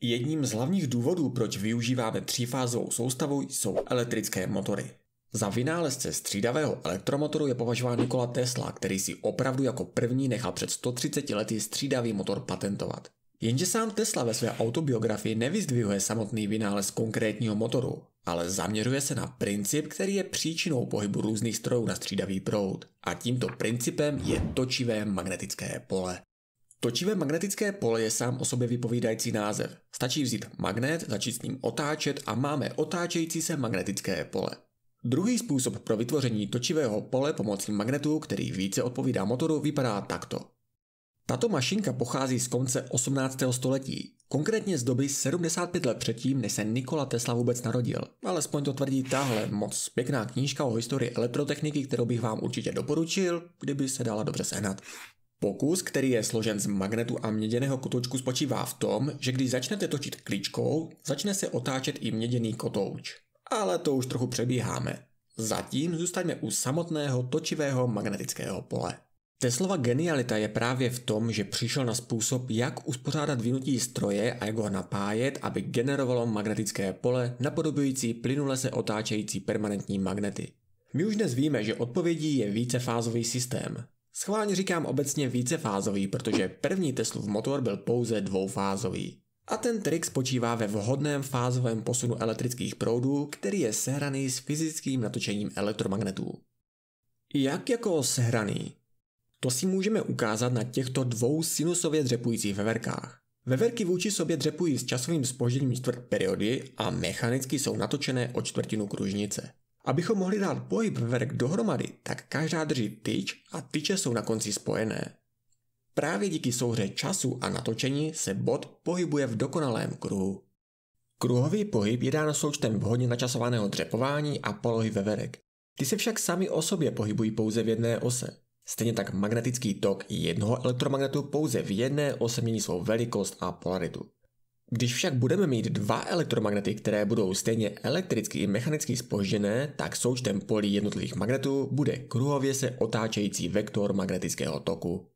Jedním z hlavních důvodů, proč využíváme třífázovou soustavu, jsou elektrické motory. Za vynálezce střídavého elektromotoru je považován Nikola Tesla, který si opravdu jako první nechal před 130 lety střídavý motor patentovat. Jenže sám Tesla ve své autobiografii nevyzdvihuje samotný vynález konkrétního motoru, ale zaměřuje se na princip, který je příčinou pohybu různých strojů na střídavý proud. A tímto principem je točivé magnetické pole. Točivé magnetické pole je sám o sobě vypovídající název. Stačí vzít magnet, začít s ním otáčet a máme otáčející se magnetické pole. Druhý způsob pro vytvoření točivého pole pomocí magnetu, který více odpovídá motoru, vypadá takto. Tato mašinka pochází z konce 18. století, konkrétně z doby 75 let předtím, než se Nikola Tesla vůbec narodil. Alespoň to tvrdí tahle moc pěkná knížka o historii elektrotechniky, kterou bych vám určitě doporučil, kdyby se dala dobře sehnat. Pokus, který je složen z magnetu a měděného kotoučku, spočívá v tom, že když začnete točit klíčkou, začne se otáčet i měděný kotouč. Ale to už trochu přebíháme. Zatím zůstaňme u samotného točivého magnetického pole. Teslova genialita je právě v tom, že přišel na způsob, jak uspořádat vynutí stroje a jak ho napájet, aby generovalo magnetické pole napodobující plynule se otáčející permanentní magnety. My už dnes víme, že odpovědí je vícefázový systém. Schválně říkám obecně vícefázový, protože první Teslův motor byl pouze dvoufázový. A ten trik spočívá ve vhodném fázovém posunu elektrických proudů, který je sehraný s fyzickým natočením elektromagnetů. Jak jako sehraný? To si můžeme ukázat na těchto dvou sinusově dřepujících veverkách. Veverky vůči sobě dřepují s časovým spožděním čtvrt periody a mechanicky jsou natočené o čtvrtinu kružnice. Abychom mohli dát pohyb verk dohromady, tak každá drží tyč a tyče jsou na konci spojené. Právě díky souhře času a natočení se bod pohybuje v dokonalém kruhu. Kruhový pohyb je dán součtem vhodně načasovaného dřepování a polohy veverek. Ty se však sami o sobě pohybují pouze v jedné ose. Stejně tak magnetický tok jednoho elektromagnetu pouze v jedné ose mění svou velikost a polaritu. Když však budeme mít dva elektromagnety, které budou stejně elektricky i mechanicky spožděné, tak součtem polí jednotlivých magnetů bude kruhově se otáčející vektor magnetického toku.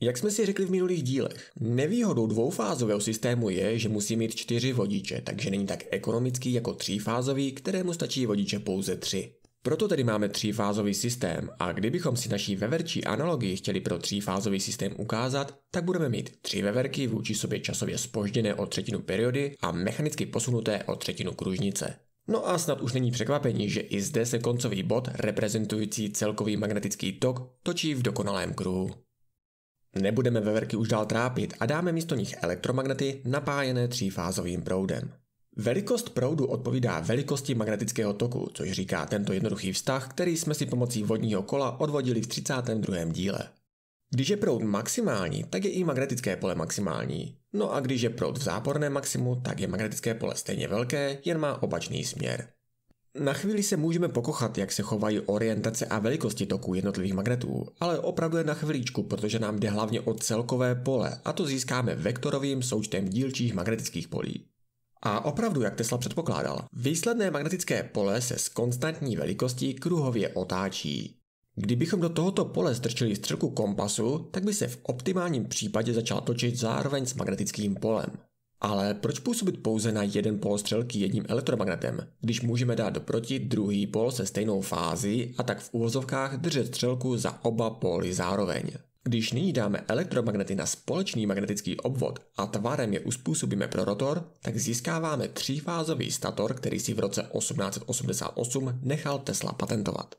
Jak jsme si řekli v minulých dílech, nevýhodou dvoufázového systému je, že musí mít čtyři vodiče, takže není tak ekonomický jako třífázový, kterému stačí vodiče pouze tři. Proto tedy máme třífázový systém a kdybychom si naší veverčí analogii chtěli pro třífázový systém ukázat, tak budeme mít tři veverky vůči sobě časově spožděné o třetinu periody a mechanicky posunuté o třetinu kružnice. No a snad už není překvapení, že i zde se koncový bod, reprezentující celkový magnetický tok, točí v dokonalém kruhu. Nebudeme veverky už dál trápit a dáme místo nich elektromagnety napájené třífázovým proudem. Velikost proudu odpovídá velikosti magnetického toku, což říká tento jednoduchý vztah, který jsme si pomocí vodního kola odvodili v 32. díle. Když je proud maximální, tak je i magnetické pole maximální. No a když je proud v záporném maximu, tak je magnetické pole stejně velké, jen má opačný směr. Na chvíli se můžeme pokochat, jak se chovají orientace a velikosti toků jednotlivých magnetů, ale opravdu je na chvíličku, protože nám jde hlavně o celkové pole a to získáme vektorovým součtem dílčích magnetických polí. A opravdu, jak Tesla předpokládal, výsledné magnetické pole se s konstantní velikostí kruhově otáčí. Kdybychom do tohoto pole strčili střelku kompasu, tak by se v optimálním případě začal točit zároveň s magnetickým polem. Ale proč působit pouze na jeden pol střelky jedním elektromagnetem, když můžeme dát doproti druhý pol se stejnou fází a tak v uvozovkách držet střelku za oba póly zároveň? Když nyní dáme elektromagnety na společný magnetický obvod a tvarem je uspůsobíme pro rotor, tak získáváme třífázový stator, který si v roce 1888 nechal Tesla patentovat.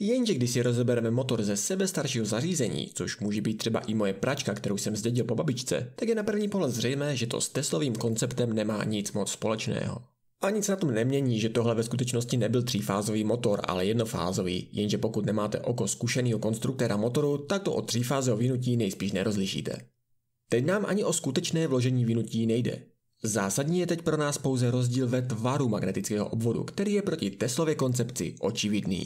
Jenže když si rozebereme motor ze sebe staršího zařízení, což může být třeba i moje pračka, kterou jsem zdědil po babičce, tak je na první pohled zřejmé, že to s Teslovým konceptem nemá nic moc společného. A nic na tom nemění, že tohle ve skutečnosti nebyl třífázový motor, ale jednofázový, jenže pokud nemáte oko zkušeného konstruktéra motoru, tak to od třífázového vynutí nejspíš nerozlišíte. Teď nám ani o skutečné vložení vynutí nejde. Zásadní je teď pro nás pouze rozdíl ve tvaru magnetického obvodu, který je proti Teslově koncepci očividný.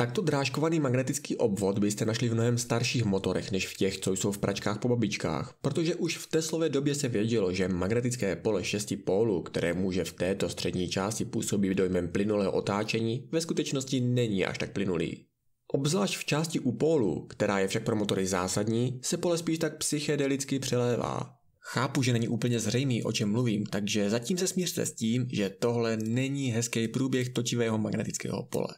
Takto drážkovaný magnetický obvod byste našli v mnohem starších motorech než v těch, co jsou v pračkách po babičkách, protože už v Teslově době se vědělo, že magnetické pole šesti pólů, které může v této střední části působit dojmem plynulého otáčení, ve skutečnosti není až tak plynulý. Obzvlášť v části u pólu, která je však pro motory zásadní, se pole spíš tak psychedelicky přelévá. Chápu, že není úplně zřejmý, o čem mluvím, takže zatím se smířte s tím, že tohle není hezký průběh točivého magnetického pole.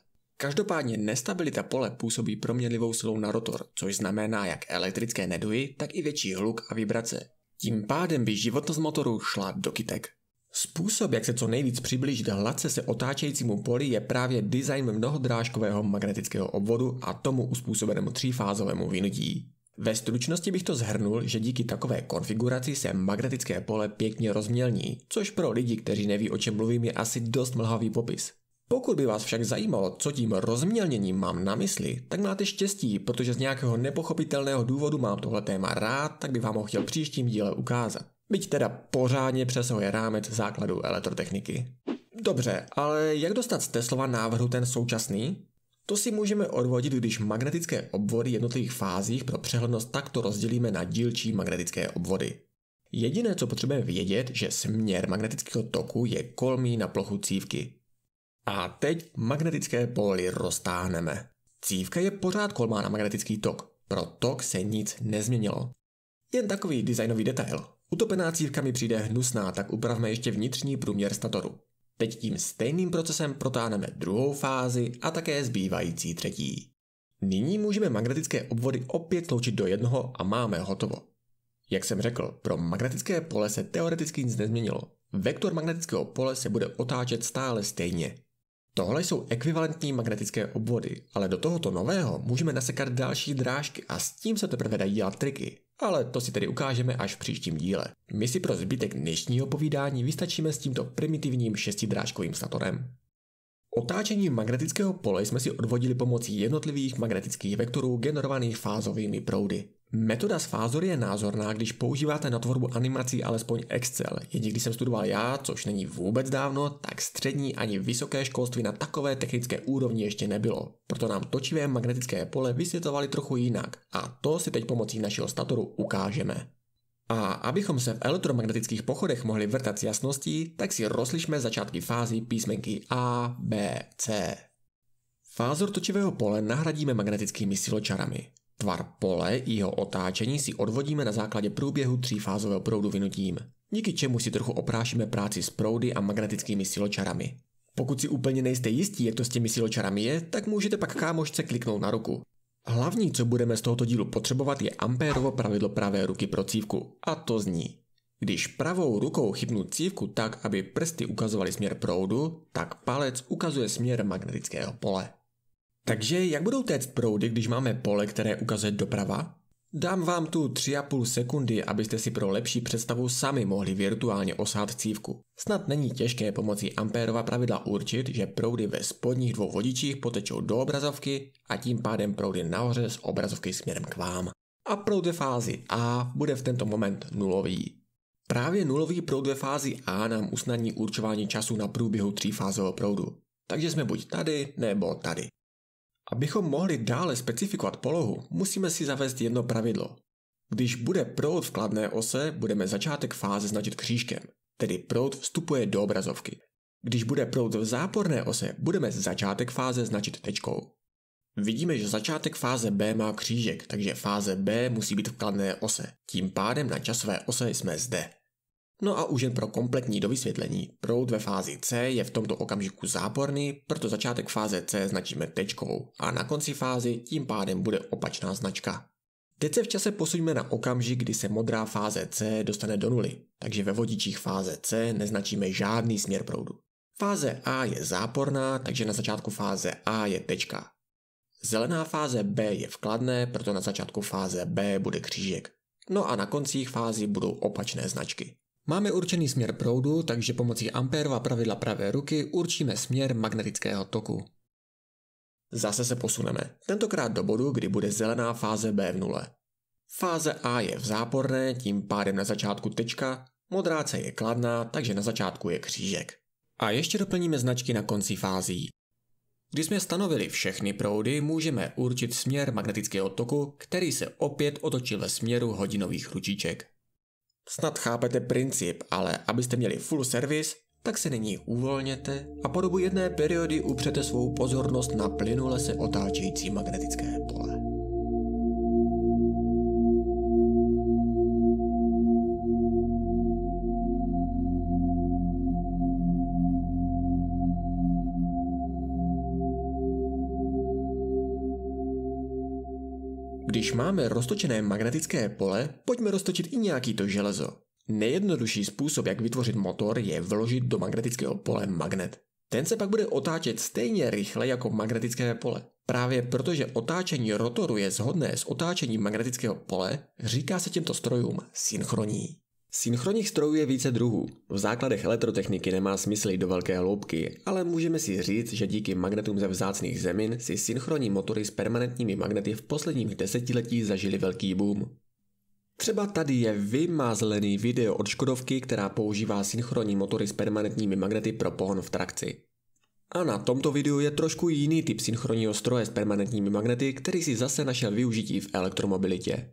Každopádně nestabilita pole působí proměnlivou silou na rotor, což znamená jak elektrické neduji, tak i větší hluk a vibrace. Tím pádem by životnost motoru šla do kytek. Způsob, jak se co nejvíc přiblížit hladce se otáčejícímu poli, je právě design mnohodrážkového magnetického obvodu a tomu uspůsobenému třífázovému vynutí. Ve stručnosti bych to zhrnul, že díky takové konfiguraci se magnetické pole pěkně rozmělní, což pro lidi, kteří neví o čem mluvím, je asi dost mlhavý popis. Pokud by vás však zajímalo, co tím rozmělněním mám na mysli, tak máte štěstí, protože z nějakého nepochopitelného důvodu mám tohle téma rád, tak bych vám ho chtěl příštím díle ukázat. Byť teda pořádně přesahuje rámec základů elektrotechniky. Dobře, ale jak dostat z Teslova návrhu ten současný? To si můžeme odvodit, když magnetické obvody jednotlivých fázích pro přehlednost takto rozdělíme na dílčí magnetické obvody. Jediné, co potřebujeme vědět, že směr magnetického toku je kolmý na plochu cívky. A teď magnetické póly roztáhneme. Cívka je pořád kolmá na magnetický tok, pro tok se nic nezměnilo. Jen takový designový detail. Utopená cívka mi přijde hnusná, tak upravme ještě vnitřní průměr statoru. Teď tím stejným procesem protáhneme druhou fázi a také zbývající třetí. Nyní můžeme magnetické obvody opět sloučit do jednoho a máme hotovo. Jak jsem řekl, pro magnetické pole se teoreticky nic nezměnilo. Vektor magnetického pole se bude otáčet stále stejně. Tohle jsou ekvivalentní magnetické obvody, ale do tohoto nového můžeme nasekat další drážky a s tím se teprve dají dělat triky. Ale to si tedy ukážeme až v příštím díle. My si pro zbytek dnešního povídání vystačíme s tímto primitivním šestidrážkovým statorem. Otáčení magnetického pole jsme si odvodili pomocí jednotlivých magnetických vektorů generovaných fázovými proudy. Metoda z fázory je názorná, když používáte na tvorbu animací alespoň Excel. Jedině když jsem studoval já, což není vůbec dávno, tak střední ani vysoké školství na takové technické úrovni ještě nebylo. Proto nám točivé magnetické pole vysvětlovali trochu jinak. A to si teď pomocí našeho statoru ukážeme. A abychom se v elektromagnetických pochodech mohli vrtat s jasností, tak si rozlišme začátky fází písmenky A, B, C. Fázor točivého pole nahradíme magnetickými siločarami. Tvar pole i jeho otáčení si odvodíme na základě průběhu třífázového proudu vynutím, díky čemu si trochu oprášíme práci s proudy a magnetickými siločarami. Pokud si úplně nejste jistí, jak to s těmi siločarami je, tak můžete pak kámošce kliknout na ruku. Hlavní, co budeme z tohoto dílu potřebovat, je Ampérovo pravidlo pravé ruky pro cívku. A to zní. Když pravou rukou chytnu cívku tak, aby prsty ukazovaly směr proudu, tak palec ukazuje směr magnetického pole. Takže jak budou téct proudy, když máme pole, které ukazuje doprava? Dám vám tu 3,5 sekundy, abyste si pro lepší představu sami mohli virtuálně osát cívku. Snad není těžké pomocí Ampérova pravidla určit, že proudy ve spodních dvou vodičích potečou do obrazovky a tím pádem proudy nahoře z obrazovky směrem k vám. A proud ve fázi A bude v tento moment nulový. Právě nulový proud ve fázi A nám usnadní určování času na průběhu třífázového proudu. Takže jsme buď tady nebo tady. Abychom mohli dále specifikovat polohu, musíme si zavést jedno pravidlo. Když bude proud v kladné ose, budeme začátek fáze značit křížkem, tedy proud vstupuje do obrazovky. Když bude proud v záporné ose, budeme začátek fáze značit tečkou. Vidíme, že začátek fáze B má křížek, takže fáze B musí být v kladné ose. Tím pádem na časové ose jsme zde. No a už jen pro kompletní dovysvětlení, proud ve fázi C je v tomto okamžiku záporný, proto začátek fáze C značíme tečkou a na konci fázy tím pádem bude opačná značka. Teď se v čase posuňme na okamžik, kdy se modrá fáze C dostane do nuly, takže ve vodičích fáze C neznačíme žádný směr proudu. Fáze A je záporná, takže na začátku fáze A je tečka. Zelená fáze B je vkladné, proto na začátku fáze B bude křížek. No a na koncích fázy budou opačné značky. Máme určený směr proudu, takže pomocí Ampérova pravidla pravé ruky určíme směr magnetického toku. Zase se posuneme, tentokrát do bodu, kdy bude zelená fáze B v nule. Fáze A je v záporné, tím pádem na začátku tečka, modrá C je kladná, takže na začátku je křížek. A ještě doplníme značky na konci fází. Když jsme stanovili všechny proudy, můžeme určit směr magnetického toku, který se opět otočil ve směru hodinových ručiček. Snad chápete princip, ale abyste měli full service, tak se nyní uvolněte a po dobu jedné periody upřete svou pozornost na plynule se otáčející magnetické Když máme roztočené magnetické pole, pojďme roztočit i nějaký to železo. Nejjednodušší způsob, jak vytvořit motor, je vložit do magnetického pole magnet. Ten se pak bude otáčet stejně rychle jako magnetické pole. Právě protože otáčení rotoru je zhodné s otáčením magnetického pole, říká se těmto strojům synchronní. Synchronních strojů je více druhů. V základech elektrotechniky nemá smysl jít do velké hloubky, ale můžeme si říct, že díky magnetům ze vzácných zemin si synchronní motory s permanentními magnety v posledních desetiletí zažili velký boom. Třeba tady je vymazlený video od Škodovky, která používá synchronní motory s permanentními magnety pro pohon v trakci. A na tomto videu je trošku jiný typ synchronního stroje s permanentními magnety, který si zase našel využití v elektromobilitě.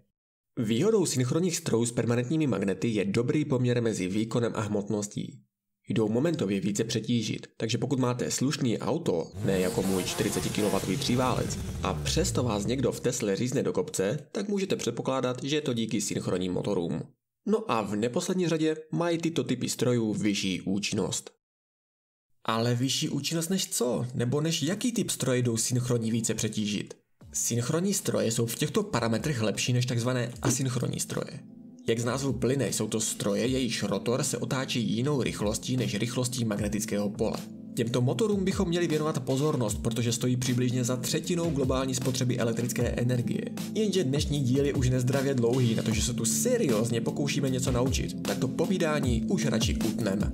Výhodou synchronních strojů s permanentními magnety je dobrý poměr mezi výkonem a hmotností. Jdou momentově více přetížit, takže pokud máte slušný auto, ne jako můj 40 kW tříválec, a přesto vás někdo v Tesle řízne do kopce, tak můžete předpokládat, že je to díky synchronním motorům. No a v neposlední řadě mají tyto typy strojů vyšší účinnost. Ale vyšší účinnost než co? Nebo než jaký typ stroje jdou synchronní více přetížit? Synchronní stroje jsou v těchto parametrech lepší než tzv. asynchronní stroje. Jak z názvu plyne, jsou to stroje, jejichž rotor se otáčí jinou rychlostí než rychlostí magnetického pole. Těmto motorům bychom měli věnovat pozornost, protože stojí přibližně za třetinou globální spotřeby elektrické energie. Jenže dnešní díl je už nezdravě dlouhý, na to, že se tu seriózně pokoušíme něco naučit, tak to povídání už radši utneme.